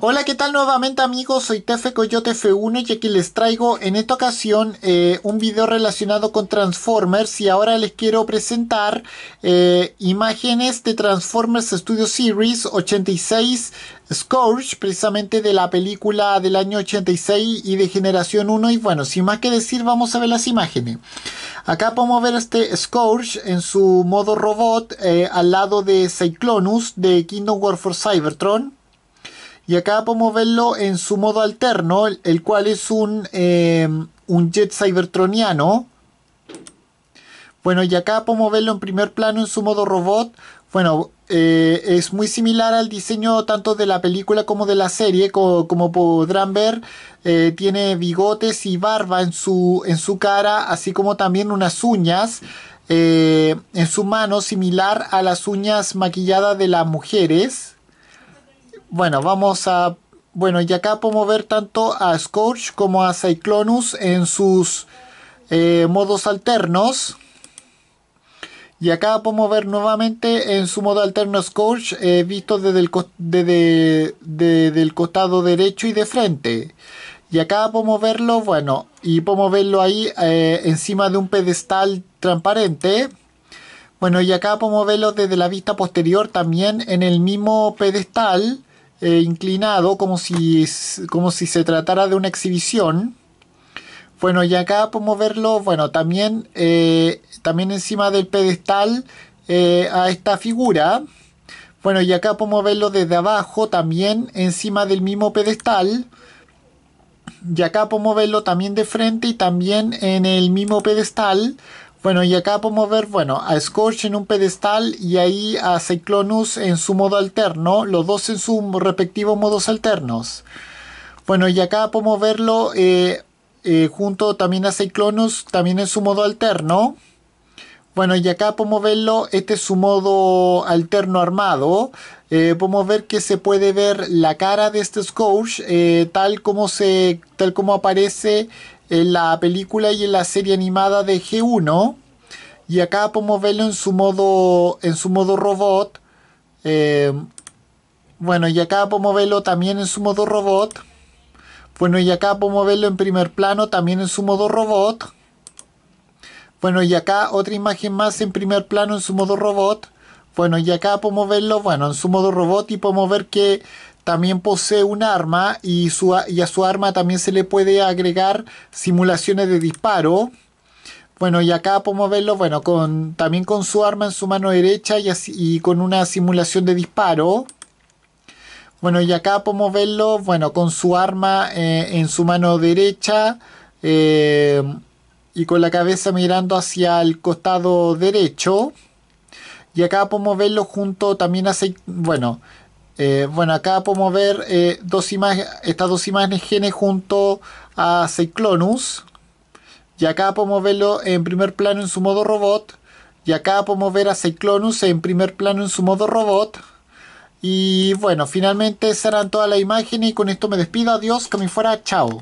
Hola, ¿qué tal nuevamente amigos? Soy Tefe Coyote F1 y aquí les traigo en esta ocasión eh, un video relacionado con Transformers y ahora les quiero presentar eh, imágenes de Transformers Studio Series 86 Scourge, precisamente de la película del año 86 y de generación 1 y bueno, sin más que decir vamos a ver las imágenes. Acá podemos ver este Scourge en su modo robot eh, al lado de Cyclonus de Kingdom War for Cybertron. Y acá podemos verlo en su modo alterno, el, cual es un, em, un jet cybertroniano. Bueno, y acá podemos verlo en primer plano en su modo robot. Bueno, eh, es muy similar al diseño tanto de la película como de la serie. Como, podrán ver, eh, tiene bigotes y barba en su, en su cara, así como también unas uñas eh, en su mano, similar a las uñas maquilladas de las mujeres. Bueno, vamos a... Bueno, y acá podemos ver tanto a Scorch como a Cyclonus en sus eh, modos alternos. Y acá podemos ver nuevamente en su modo alterno Scorch eh, visto desde el, costado derecho y de frente. Y acá podemos verlo, bueno, y podemos verlo ahí eh, encima de un pedestal transparente. Bueno, y acá podemos verlo desde la vista posterior también en el mismo pedestal. Eh, inclinado como si, como si se tratara de una exhibición. Bueno, y acá podemos verlo, bueno, también, eh, también encima del pedestal eh, a esta figura. Bueno, y acá podemos verlo desde abajo, también encima del mismo pedestal. Y acá podemos verlo también de frente y también en el mismo pedestal. Bueno, y acá podemos ver, bueno, a Scorch en un pedestal y ahí a Cyclonus en su modo alterno, los dos en sus respectivos modos alternos. Bueno, y acá podemos verlo eh, eh, junto también a Cyclonus, también en su modo alterno. Bueno, y acá podemos verlo, este es su modo alterno armado. Eh, podemos ver que se puede ver la cara de este Scorch. tal, como se, tal como aparece en la película y en la serie animada de G1. Y acá podemos verlo en su modo, en su modo robot. Eh, bueno, y acá podemos verlo también en su modo robot. Bueno, y acá podemos verlo en primer plano también en su modo robot. Bueno, y acá otra imagen más en primer plano en su modo robot. Bueno, y acá podemos verlo, bueno, en su modo robot y podemos ver que también posee un arma y, su, y a su arma también se le puede agregar simulaciones de disparo. Bueno, y acá podemos verlo, bueno, con, también con su arma en su mano derecha y, así, con una simulación de disparo. Bueno, y acá podemos verlo, bueno, con su arma eh, en su mano derecha eh, y con la cabeza mirando hacia el costado derecho. Y acá podemos verlo junto también hace, bueno, eh, bueno, acá podemos ver eh, estas dos imágenes genes junto a Cyclonus. Y acá podemos verlo en primer plano en su modo robot. Y acá podemos ver a Cyclonus en primer plano en su modo robot. Y bueno, finalmente serán todas las imágenes y con esto me despido. Adiós, que me fuera. Chao.